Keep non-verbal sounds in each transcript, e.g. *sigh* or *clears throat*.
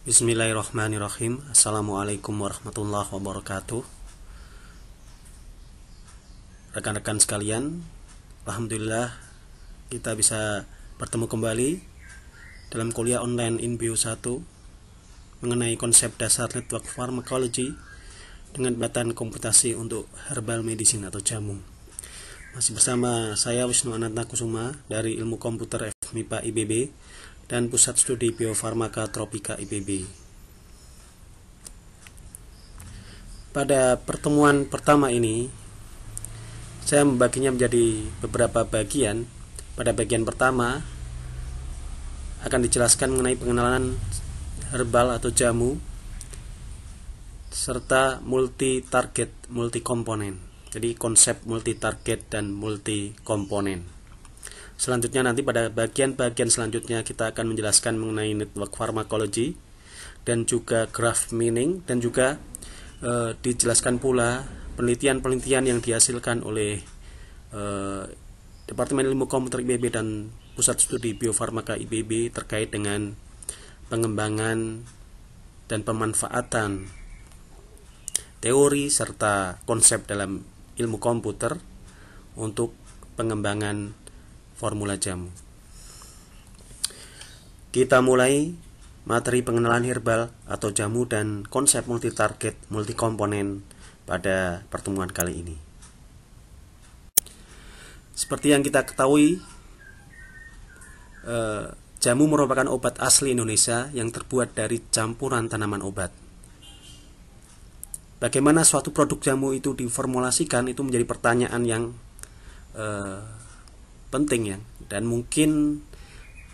Bismillahirrahmanirrahim Assalamualaikum warahmatullahi wabarakatuh Rekan-rekan sekalian Alhamdulillah Kita bisa bertemu kembali Dalam kuliah online InBio 1 Mengenai konsep dasar network pharmacology Dengan batan komputasi untuk herbal medicine atau jamu Masih bersama saya Wisnu Ananta Kusuma Dari Ilmu Komputer FMIPA IBB dan Pusat Studi Biofarmaka Tropika IPB. Pada pertemuan pertama ini, saya membaginya menjadi beberapa bagian. Pada bagian pertama akan dijelaskan mengenai pengenalan herbal atau jamu serta multi target, multi komponen. Jadi konsep multi target dan multi komponen. Selanjutnya nanti pada bagian-bagian selanjutnya kita akan menjelaskan mengenai network pharmacology dan juga graph meaning dan juga e, dijelaskan pula penelitian-penelitian yang dihasilkan oleh e, Departemen Ilmu Komputer IPB dan Pusat Studi Biofarmaka IPB terkait dengan pengembangan dan pemanfaatan teori serta konsep dalam ilmu komputer untuk pengembangan formula jamu. Kita mulai materi pengenalan herbal atau jamu dan konsep multi-target, multi-komponen pada pertemuan kali ini. Seperti yang kita ketahui, eh, jamu merupakan obat asli Indonesia yang terbuat dari campuran tanaman obat. Bagaimana suatu produk jamu itu diformulasikan itu menjadi pertanyaan yang eh, penting ya dan mungkin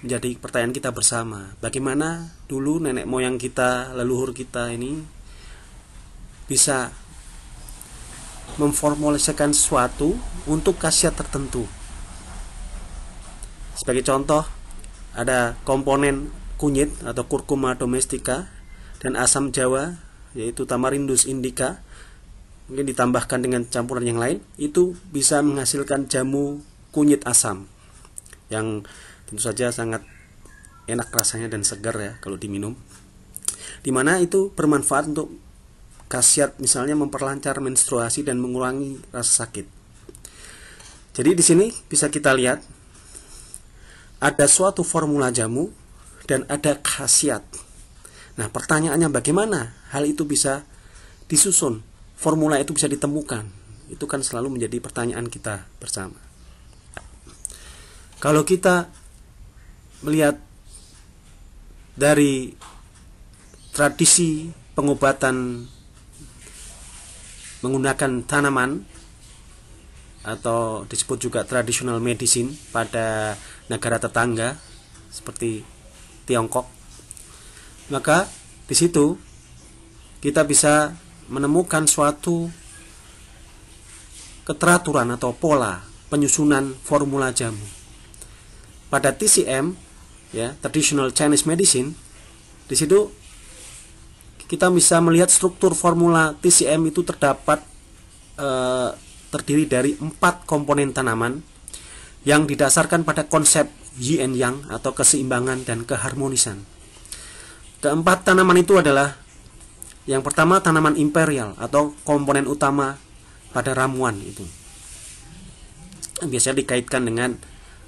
menjadi pertanyaan kita bersama bagaimana dulu nenek moyang kita leluhur kita ini bisa memformulasikan sesuatu untuk khasiat tertentu sebagai contoh ada komponen kunyit atau kurkuma domestika dan asam jawa yaitu tamarindus indica mungkin ditambahkan dengan campuran yang lain itu bisa menghasilkan jamu kunyit asam yang tentu saja sangat enak rasanya dan segar ya kalau diminum. Dimana itu bermanfaat untuk khasiat misalnya memperlancar menstruasi dan mengurangi rasa sakit. Jadi di sini bisa kita lihat ada suatu formula jamu dan ada khasiat. Nah, pertanyaannya bagaimana hal itu bisa disusun? Formula itu bisa ditemukan. Itu kan selalu menjadi pertanyaan kita bersama. Kalau kita melihat dari tradisi pengobatan menggunakan tanaman atau disebut juga traditional medicine pada negara tetangga seperti Tiongkok. Maka di situ kita bisa menemukan suatu keteraturan atau pola penyusunan formula jamu pada TCM ya traditional Chinese medicine di situ kita bisa melihat struktur formula TCM itu terdapat eh, terdiri dari empat komponen tanaman yang didasarkan pada konsep yin and yang atau keseimbangan dan keharmonisan. Keempat tanaman itu adalah yang pertama tanaman imperial atau komponen utama pada ramuan itu. Biasanya dikaitkan dengan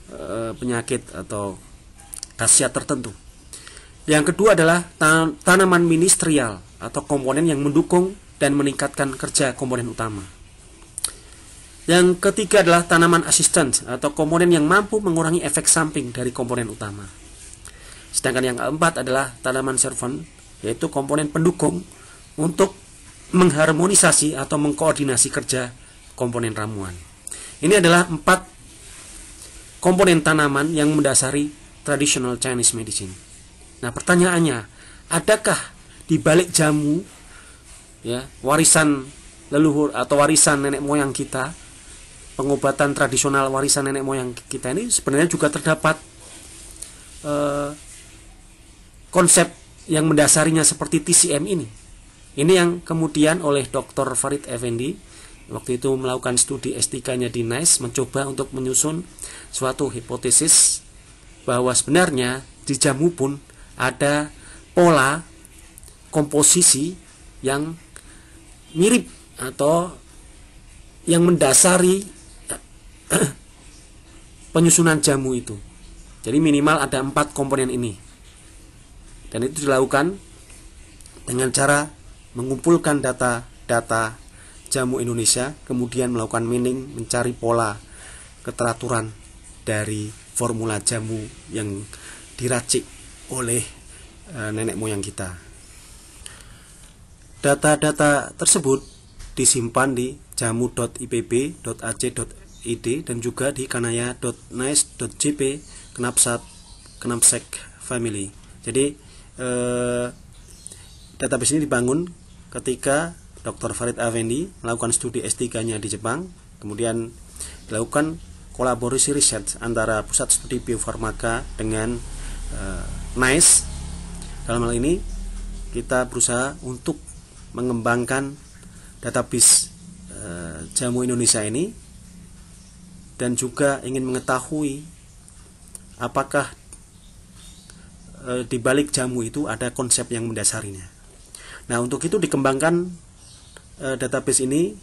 Eh, penyakit atau khasiat tertentu. Yang kedua adalah tanaman ministerial atau komponen yang mendukung dan meningkatkan kerja komponen utama. Yang ketiga adalah tanaman asisten atau komponen yang mampu mengurangi efek samping dari komponen utama. Sedangkan yang keempat adalah tanaman servant, yaitu komponen pendukung untuk mengharmonisasi atau mengkoordinasi kerja komponen ramuan. Ini adalah empat komponen tanaman yang mendasari traditional Chinese medicine. Nah, pertanyaannya, adakah di balik jamu ya, warisan leluhur atau warisan nenek moyang kita, pengobatan tradisional warisan nenek moyang kita ini sebenarnya juga terdapat eh, konsep yang mendasarinya seperti TCM ini. Ini yang kemudian oleh Dr. Farid Effendi waktu itu melakukan studi S3-nya di NICE mencoba untuk menyusun suatu hipotesis bahwa sebenarnya di jamu pun ada pola komposisi yang mirip atau yang mendasari *clears throat* penyusunan jamu itu. Jadi minimal ada empat komponen ini. Dan itu dilakukan dengan cara mengumpulkan data-data jamu Indonesia, kemudian melakukan mining mencari pola keteraturan dari formula jamu yang diracik oleh e, nenek moyang kita. Data-data tersebut disimpan di jamu.ipb.ac.id dan juga di kanaya.nice.jp knapsat knapsek family. Jadi e, database ini dibangun ketika Dr. Farid Avendi melakukan studi S3-nya di Jepang, kemudian dilakukan kolaborasi riset antara Pusat Studi Biofarmaka dengan uh, eh, NICE. Dalam hal ini kita berusaha untuk mengembangkan database uh, jamu Indonesia ini dan juga ingin mengetahui apakah eh, di balik jamu itu ada konsep yang mendasarinya. Nah, untuk itu dikembangkan Eh, database ini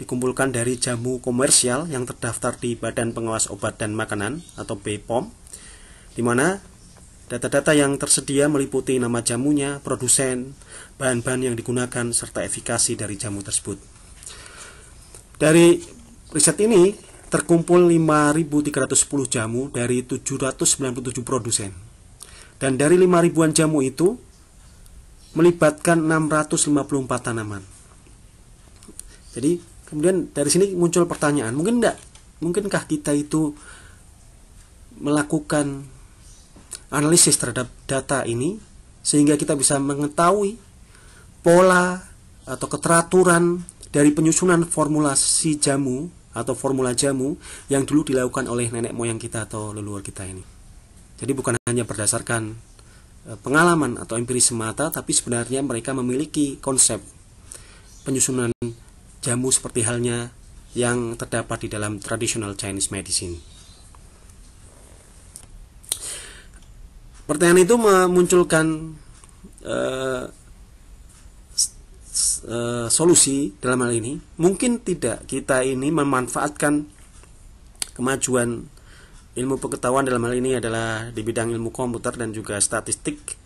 dikumpulkan dari jamu komersial yang terdaftar di Badan Pengawas Obat dan Makanan atau BPOM, di mana data-data yang tersedia meliputi nama jamunya, produsen, bahan-bahan yang digunakan, serta efikasi dari jamu tersebut. Dari riset ini, terkumpul 5.310 jamu dari 797 produsen. Dan dari 5.000-an jamu itu, melibatkan 654 tanaman. Jadi kemudian dari sini muncul pertanyaan, mungkin enggak? Mungkinkah kita itu melakukan analisis terhadap data ini sehingga kita bisa mengetahui pola atau keteraturan dari penyusunan formulasi jamu atau formula jamu yang dulu dilakukan oleh nenek moyang kita atau leluhur kita ini. Jadi bukan hanya berdasarkan e, pengalaman atau empiris semata, tapi sebenarnya mereka memiliki konsep penyusunan jamu seperti halnya yang terdapat di dalam traditional Chinese medicine. Pertanyaan itu memunculkan uh, uh, solusi dalam hal ini. Mungkin tidak kita ini memanfaatkan kemajuan ilmu pengetahuan dalam hal ini adalah di bidang ilmu komputer dan juga statistik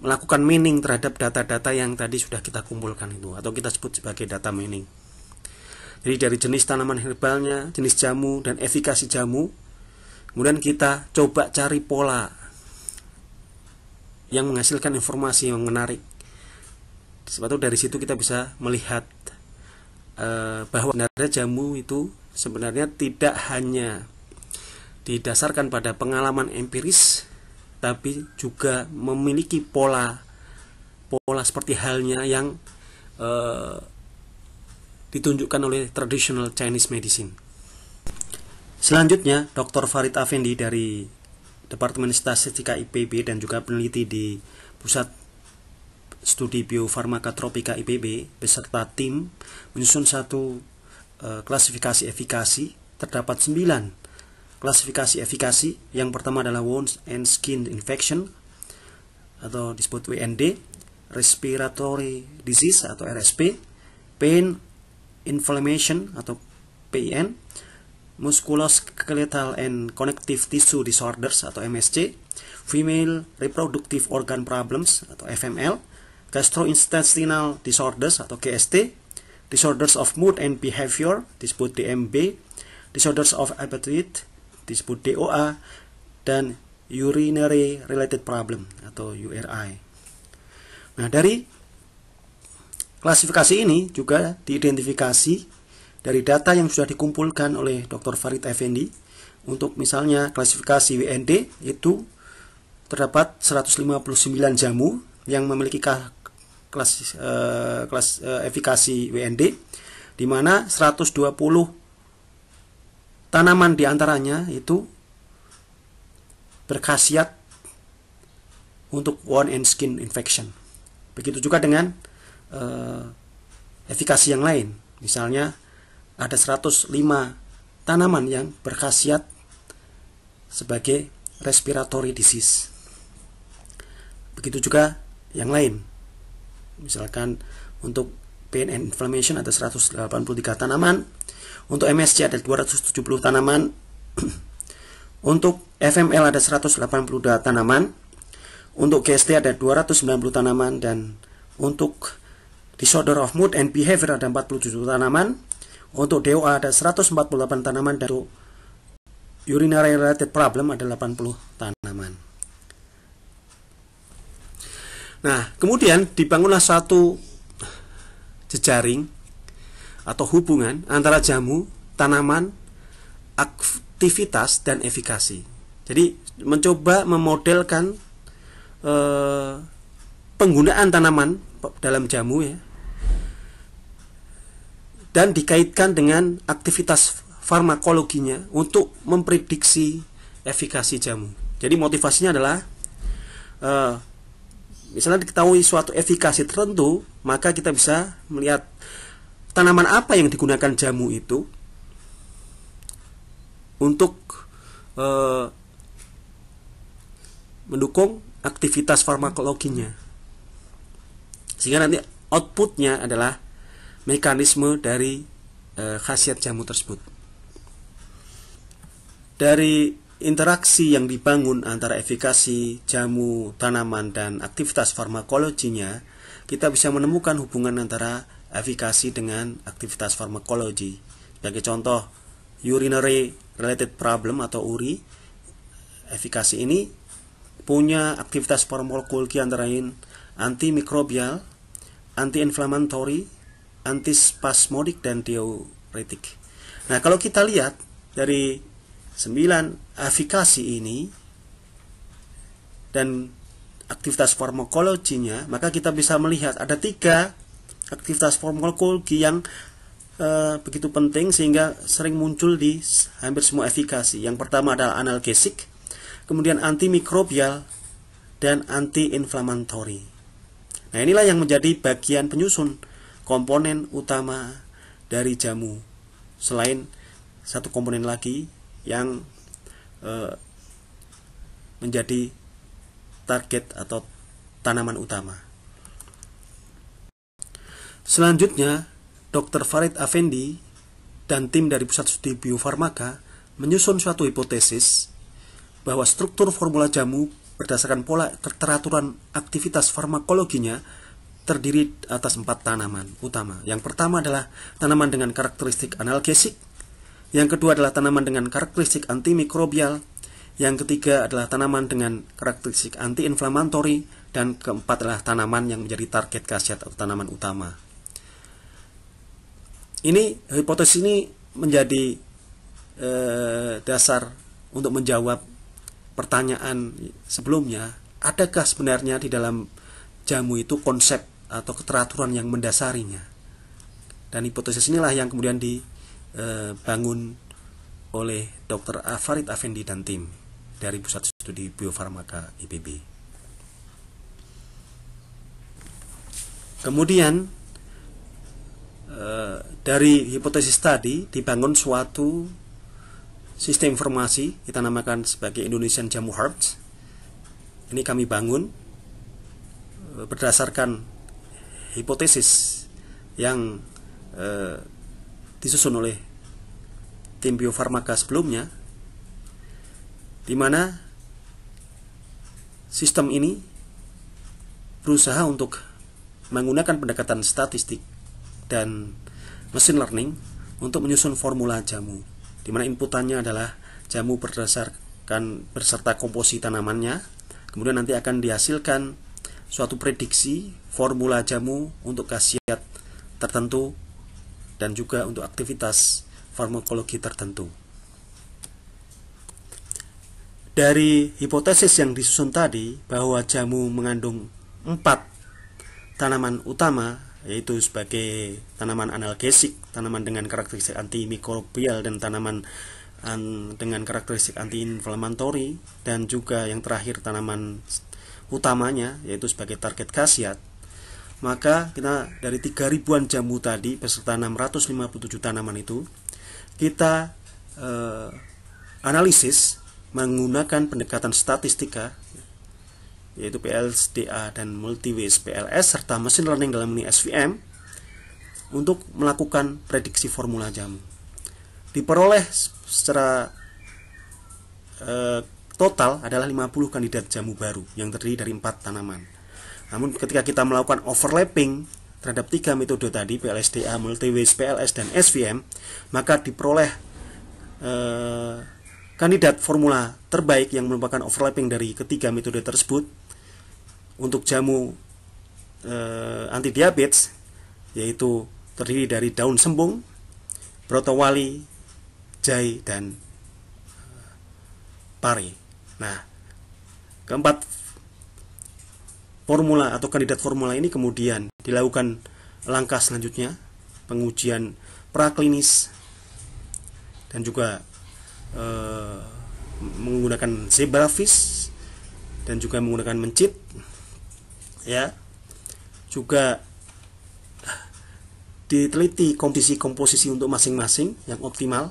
melakukan mining terhadap data-data yang tadi sudah kita kumpulkan itu atau kita sebut sebagai data mining. Jadi dari jenis tanaman herbalnya, jenis jamu dan efikasi jamu, kemudian kita coba cari pola yang menghasilkan informasi yang menarik. Sebab dari situ kita bisa melihat e, bahwa sebenarnya jamu itu sebenarnya tidak hanya didasarkan pada pengalaman empiris tapi juga memiliki pola pola seperti halnya yang uh, ditunjukkan oleh traditional Chinese medicine. Selanjutnya, Dr. Farid Afendi dari Departemen Statistika IPB dan juga peneliti di Pusat Studi tropika IPB beserta tim menyusun satu uh, klasifikasi efikasi terdapat 9 klasifikasi efikasi. Yang pertama adalah wounds and skin infection atau disebut WND, respiratory disease atau RSP, pain inflammation atau PIN, musculoskeletal and connective tissue disorders atau MSC, female reproductive organ problems atau FML, gastrointestinal disorders atau GST, disorders of mood and behavior disebut DMB, disorders of appetite disebut DOA dan urinary related problem atau URI. Nah, dari klasifikasi ini juga diidentifikasi dari data yang sudah dikumpulkan oleh Dr. Farid Effendi untuk misalnya klasifikasi WND itu terdapat 159 jamu yang memiliki kelas eh, kelas eh, efikasi WND di mana 120 Tanaman diantaranya itu berkhasiat untuk wound and skin infection. Begitu juga dengan uh, efikasi yang lain. Misalnya ada 105 tanaman yang berkhasiat sebagai respiratory disease. Begitu juga yang lain. Misalkan untuk pain and inflammation ada 183 tanaman, untuk MSC ada 270 *clears throat* tanaman. Untuk FML ada 182 tanaman. Untuk GST ada 290 tanaman dan untuk disorder of mood and behavior ada 47 tanaman. Untuk DOA ada 148 tanaman dan untuk urinary related problem ada 80 tanaman. Nah, kemudian dibangunlah satu jejaring atau hubungan antara jamu, tanaman, aktivitas dan efikasi. Jadi mencoba memodelkan eh, penggunaan tanaman dalam jamu ya dan dikaitkan dengan aktivitas farmakologinya untuk memprediksi efikasi jamu. Jadi motivasinya adalah uh, misalnya diketahui suatu efikasi tertentu, maka kita bisa melihat tanaman apa yang digunakan jamu itu untuk e, mendukung aktivitas farmakologinya sehingga nanti outputnya adalah mekanisme dari e, khasiat jamu tersebut dari interaksi yang dibangun antara efikasi jamu tanaman dan aktivitas farmakologinya kita bisa menemukan hubungan antara efikasi dengan aktivitas farmakologi. Sebagai contoh, urinary related problem atau URI, efikasi ini punya aktivitas farmakologi antara lain antimikrobial, antiinflammatory, antispasmodik dan diuretik. Nah, kalau kita lihat dari 9 efikasi ini dan aktivitas farmakologinya, maka kita bisa melihat ada tiga aktivitas farmakologi yang e, eh, begitu penting sehingga sering muncul di hampir semua efikasi. Yang pertama adalah analgesik, kemudian antimikrobial dan antiinflamatori. Nah, inilah yang menjadi bagian penyusun komponen utama dari jamu. Selain satu komponen lagi yang e, menjadi target atau tanaman utama. Selanjutnya, Dr. Farid Avendi dan tim dari Pusat Studi Biofarmaka menyusun suatu hipotesis bahwa struktur formula jamu berdasarkan pola keteraturan aktivitas farmakologinya terdiri atas empat tanaman utama. Yang pertama adalah tanaman dengan karakteristik analgesik, yang kedua adalah tanaman dengan karakteristik antimikrobial, yang ketiga adalah tanaman dengan karakteristik antiinflamatori, dan keempat adalah tanaman yang menjadi target khasiat atau tanaman utama ini hipotesis ini menjadi eh, dasar untuk menjawab pertanyaan sebelumnya adakah sebenarnya di dalam jamu itu konsep atau keteraturan yang mendasarinya dan hipotesis inilah yang kemudian dibangun eh, oleh Dr. Farid Afendi dan tim dari Pusat Studi Biofarmaka IPB. Kemudian Eh, dari hipotesis tadi dibangun suatu sistem informasi kita namakan sebagai Indonesian Jamu Herbs. Ini kami bangun eh, berdasarkan hipotesis yang eh, disusun oleh tim biofarmaka sebelumnya di mana sistem ini berusaha untuk menggunakan pendekatan statistik dan mesin learning untuk menyusun formula jamu, di mana inputannya adalah jamu berdasarkan berserta komposisi tanamannya. Kemudian nanti akan dihasilkan suatu prediksi formula jamu untuk khasiat tertentu dan juga untuk aktivitas farmakologi tertentu. Dari hipotesis yang disusun tadi bahwa jamu mengandung empat tanaman utama yaitu sebagai tanaman analgesik, tanaman dengan karakteristik antimikrobial dan tanaman an, dengan karakteristik antiinflamatori dan juga yang terakhir tanaman utamanya yaitu sebagai target khasiat. Maka kita dari tiga ribuan jambu tadi peserta 657 tanaman itu kita eh, analisis menggunakan pendekatan statistika yaitu PLSDA dan Multiways PLS serta mesin learning dalam ini SVM untuk melakukan prediksi formula jamu. Diperoleh secara e, total adalah 50 kandidat jamu baru yang terdiri dari empat tanaman. Namun ketika kita melakukan overlapping terhadap tiga metode tadi PLSDA, Multiways PLS dan SVM, maka diperoleh e, kandidat formula terbaik yang merupakan overlapping dari ketiga metode tersebut untuk jamu e, eh, anti diabetes yaitu terdiri dari daun sembung, brotowali, jahe dan eh, pari. Nah, keempat formula atau kandidat formula ini kemudian dilakukan langkah selanjutnya pengujian praklinis dan juga e, menggunakan zebrafish dan juga menggunakan mencit ya juga diteliti kondisi komposisi untuk masing-masing yang optimal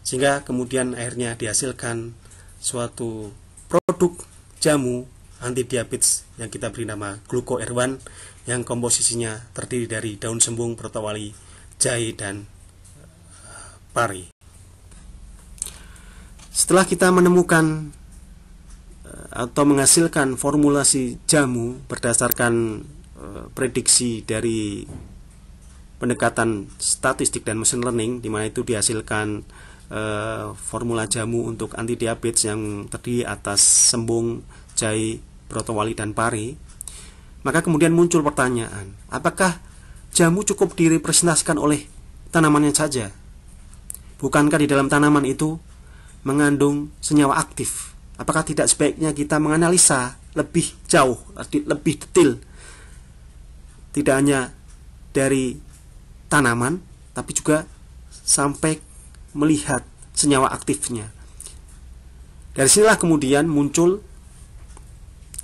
sehingga kemudian akhirnya dihasilkan suatu produk jamu anti diabetes yang kita beri nama Gluko R1 yang komposisinya terdiri dari daun sembung, protowali, jahe dan eh, pari. Setelah kita menemukan atau menghasilkan formulasi jamu berdasarkan eh, prediksi dari pendekatan statistik dan machine learning di mana itu dihasilkan eh, formula jamu untuk anti diabetes yang terdiri atas sembung, jahe, brotowali dan pari. Maka kemudian muncul pertanyaan, apakah jamu cukup direpresentasikan oleh tanamannya saja? Bukankah di dalam tanaman itu mengandung senyawa aktif Apakah tidak sebaiknya kita menganalisa lebih jauh, lebih detail? Tidak hanya dari tanaman, tapi juga sampai melihat senyawa aktifnya. Dari sinilah kemudian muncul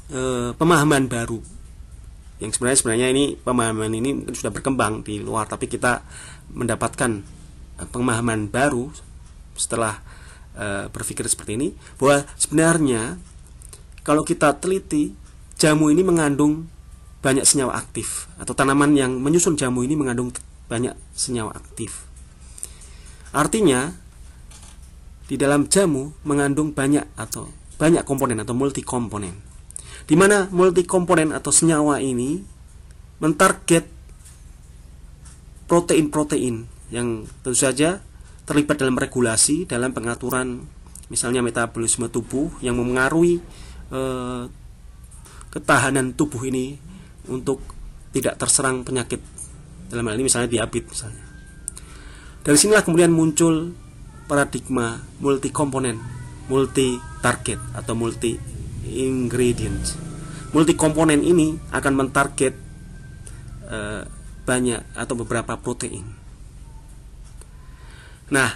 e, pemahaman baru. Yang sebenarnya sebenarnya ini pemahaman ini mungkin sudah berkembang di luar, tapi kita mendapatkan eh, pemahaman baru setelah Eh, berpikir seperti ini bahwa sebenarnya kalau kita teliti jamu ini mengandung banyak senyawa aktif atau tanaman yang menyusun jamu ini mengandung banyak senyawa aktif. Artinya di dalam jamu mengandung banyak atau banyak komponen atau multi komponen Di mana komponen atau senyawa ini mentarget protein-protein yang tentu saja terlibat dalam regulasi dalam pengaturan misalnya metabolisme tubuh yang memengaruhi eh, ketahanan tubuh ini untuk tidak terserang penyakit dalam hal ini misalnya diabetes misalnya dari sinilah kemudian muncul paradigma multi komponen multi target atau multi ingredients multi komponen ini akan mentarget eh, banyak atau beberapa protein Nah,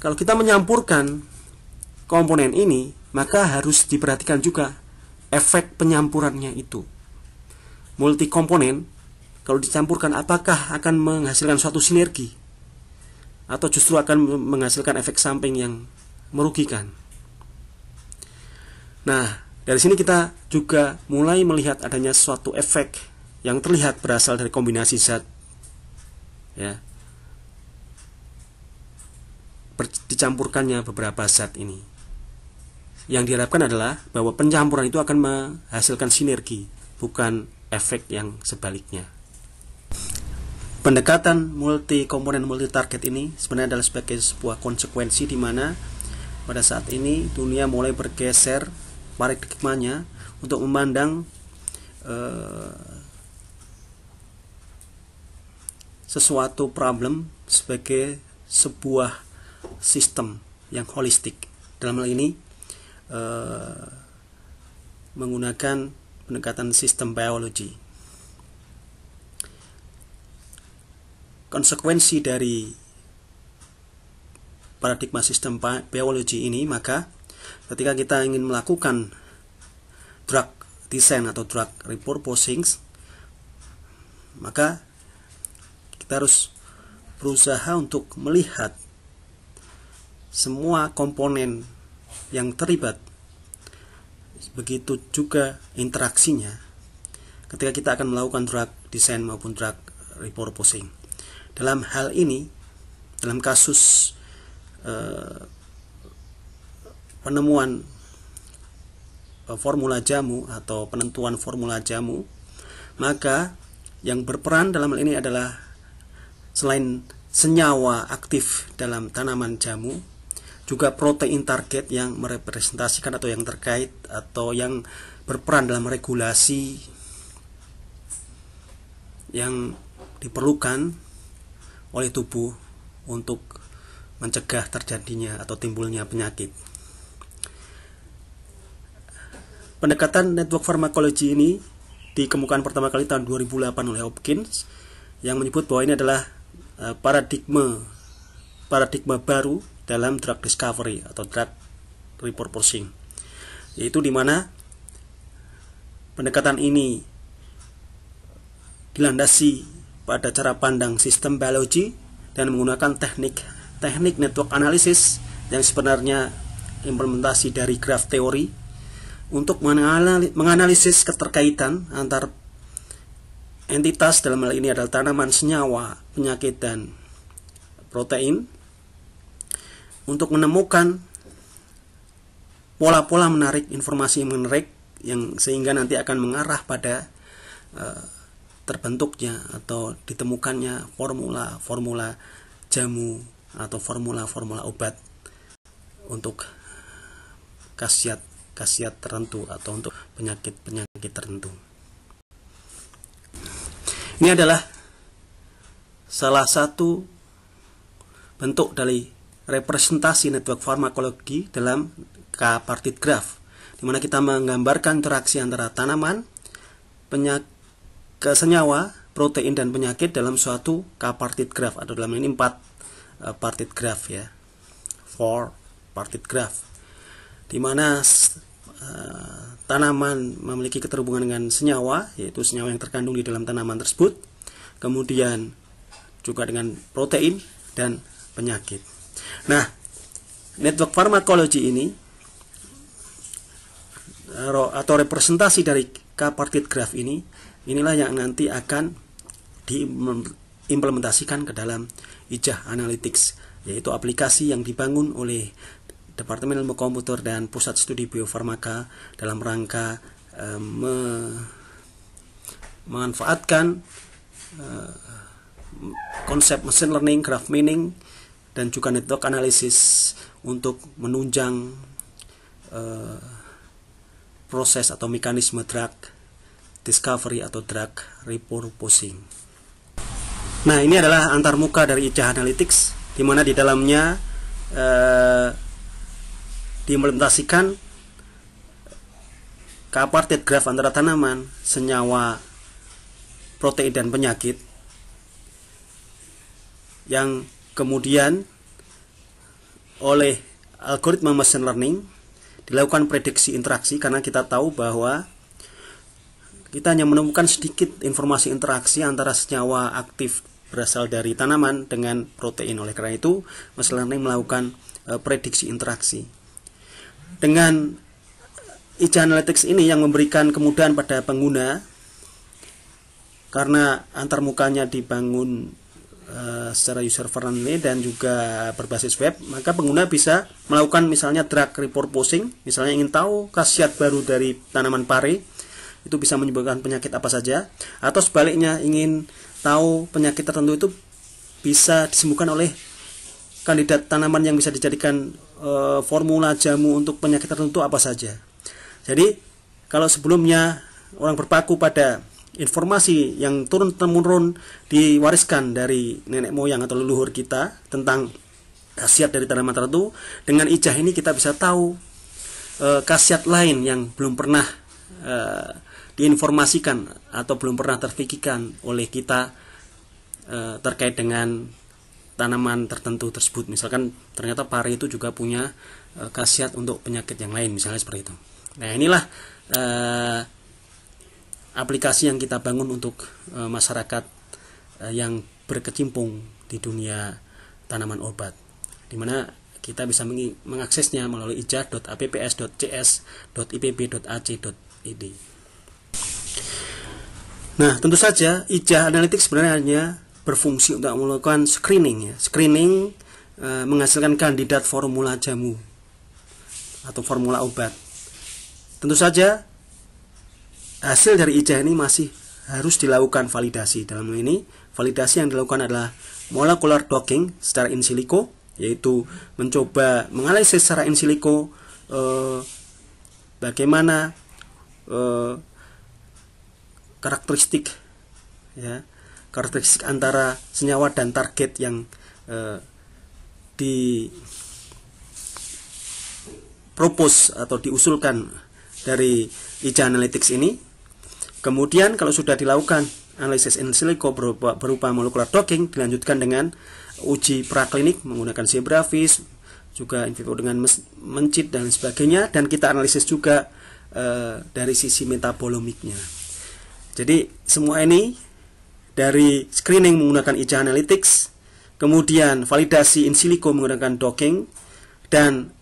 kalau kita menyampurkan komponen ini, maka harus diperhatikan juga efek penyampurannya itu. Multi komponen kalau dicampurkan apakah akan menghasilkan suatu sinergi atau justru akan menghasilkan efek samping yang merugikan. Nah, dari sini kita juga mulai melihat adanya suatu efek yang terlihat berasal dari kombinasi zat ya dicampurkannya beberapa zat ini. Yang diharapkan adalah bahwa pencampuran itu akan menghasilkan sinergi, bukan efek yang sebaliknya. Pendekatan multi komponen multi target ini sebenarnya adalah sebagai sebuah konsekuensi di mana pada saat ini dunia mulai bergeser paradigmanya untuk memandang eh, sesuatu problem sebagai sebuah sistem yang holistik. Dalam hal ini eh, menggunakan pendekatan sistem biologi. Konsekuensi dari paradigma sistem biologi ini maka ketika kita ingin melakukan drug design atau drug repurposing maka kita harus berusaha untuk melihat semua komponen yang terlibat begitu juga interaksinya ketika kita akan melakukan drug design maupun drug repurposing dalam hal ini dalam kasus eh, penemuan eh, formula jamu atau penentuan formula jamu maka yang berperan dalam hal ini adalah selain senyawa aktif dalam tanaman jamu juga protein target yang merepresentasikan atau yang terkait atau yang berperan dalam regulasi yang diperlukan oleh tubuh untuk mencegah terjadinya atau timbulnya penyakit. Pendekatan network pharmacology ini dikemukakan pertama kali tahun 2008 oleh Hopkins yang menyebut bahwa ini adalah eh, paradigma paradigma baru dalam drug discovery atau drug repurposing yaitu di mana pendekatan ini dilandasi pada cara pandang sistem biologi dan menggunakan teknik teknik network analysis yang sebenarnya implementasi dari graph teori untuk menganalisis keterkaitan antar entitas dalam hal ini adalah tanaman senyawa, penyakit dan protein untuk menemukan pola-pola menarik, informasi yang menarik yang sehingga nanti akan mengarah pada uh, terbentuknya atau ditemukannya formula-formula jamu atau formula-formula obat untuk khasiat khasiat tertentu atau untuk penyakit-penyakit tertentu. Ini adalah salah satu bentuk dari representasi network farmakologi dalam k-partit graph, di mana kita menggambarkan interaksi antara tanaman, penyak senyawa, protein dan penyakit dalam suatu k kapartit graph atau dalam ini empat uh, partit graph ya. Four partit graph. Di mana eh, tanaman memiliki keterhubungan dengan senyawa, yaitu senyawa yang terkandung di dalam tanaman tersebut. Kemudian juga dengan protein dan penyakit. Nah, network farmakologi ini atau representasi dari K-particle graph ini inilah yang nanti akan diimplementasikan ke dalam Ijah Analytics yaitu aplikasi yang dibangun oleh Departemen Ilmu Komputer dan Pusat Studi Biofarmaka dalam rangka eh, memanfaatkan eh, konsep machine learning, graph mining, dan juga network analysis untuk menunjang uh, proses atau mekanisme drug discovery atau drug repurposing. Nah, ini adalah antarmuka dari ICH Analytics di mana di dalamnya uh, diimplementasikan keapartheid graph antara tanaman, senyawa, protein dan penyakit yang Kemudian oleh algoritma machine learning dilakukan prediksi interaksi karena kita tahu bahwa kita hanya menemukan sedikit informasi interaksi antara senyawa aktif berasal dari tanaman dengan protein. Oleh karena itu, machine learning melakukan eh, prediksi interaksi. Dengan IJ Analytics ini yang memberikan kemudahan pada pengguna karena antarmukanya dibangun Eh, secara user friendly dan juga berbasis web maka pengguna bisa melakukan misalnya drag report posting misalnya ingin tahu khasiat baru dari tanaman pare itu bisa menyebabkan penyakit apa saja atau sebaliknya ingin tahu penyakit tertentu itu bisa disembuhkan oleh kandidat tanaman yang bisa dijadikan e, formula jamu untuk penyakit tertentu apa saja. Jadi kalau sebelumnya orang berpaku pada informasi yang turun temurun diwariskan dari nenek moyang atau leluhur kita tentang khasiat dari tanaman tertentu dengan ijah ini kita bisa tahu e, khasiat lain yang belum pernah e, diinformasikan atau belum pernah terfikirkan oleh kita e, terkait dengan tanaman tertentu tersebut misalkan ternyata pari itu juga punya e, khasiat untuk penyakit yang lain misalnya seperti itu nah inilah e, aplikasi yang kita bangun untuk e, masyarakat e, yang berkecimpung di dunia tanaman obat di mana kita bisa meng mengaksesnya melalui ijah.apps.cs.ipb.ac.id Nah, tentu saja ijah analitik sebenarnya hanya berfungsi untuk melakukan screening ya. Screening e, menghasilkan kandidat formula jamu atau formula obat. Tentu saja hasil dari ijah ini masih harus dilakukan validasi. Dalam hal ini, validasi yang dilakukan adalah molecular docking secara in silico, yaitu mencoba menganalisis secara in silico eh, bagaimana eh, karakteristik ya, karakteristik antara senyawa dan target yang eh, di propose atau diusulkan dari ICA Analytics ini Kemudian kalau sudah dilakukan analisis in silico berupa, berupa molekular docking dilanjutkan dengan uji praklinik menggunakan C grafis juga in vivo dengan mencit dan sebagainya dan kita analisis juga e, dari sisi metabolomiknya. Jadi semua ini dari screening menggunakan ICA Analytics, kemudian validasi in silico menggunakan docking dan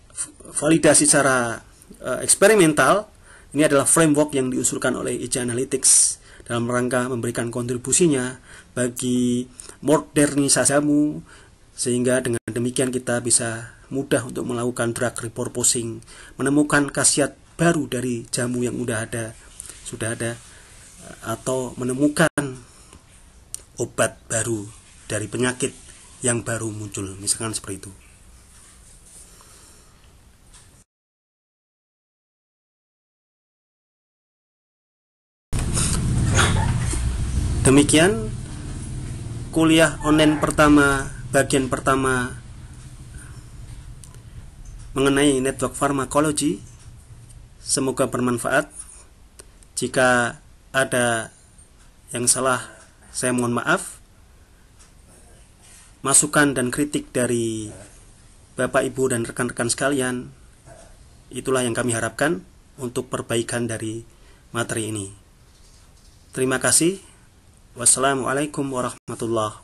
validasi secara e, eksperimental ini adalah framework yang diusulkan oleh IC Analytics dalam rangka memberikan kontribusinya bagi modernisasimu sehingga dengan demikian kita bisa mudah untuk melakukan drug repurposing, menemukan khasiat baru dari jamu yang sudah ada, sudah ada atau menemukan obat baru dari penyakit yang baru muncul, misalkan seperti itu. Demikian kuliah online pertama bagian pertama mengenai network pharmacology. Semoga bermanfaat. Jika ada yang salah, saya mohon maaf. Masukan dan kritik dari Bapak, Ibu, dan rekan-rekan sekalian, itulah yang kami harapkan untuk perbaikan dari materi ini. Terima kasih. Wassalamualaikum warahmatullahi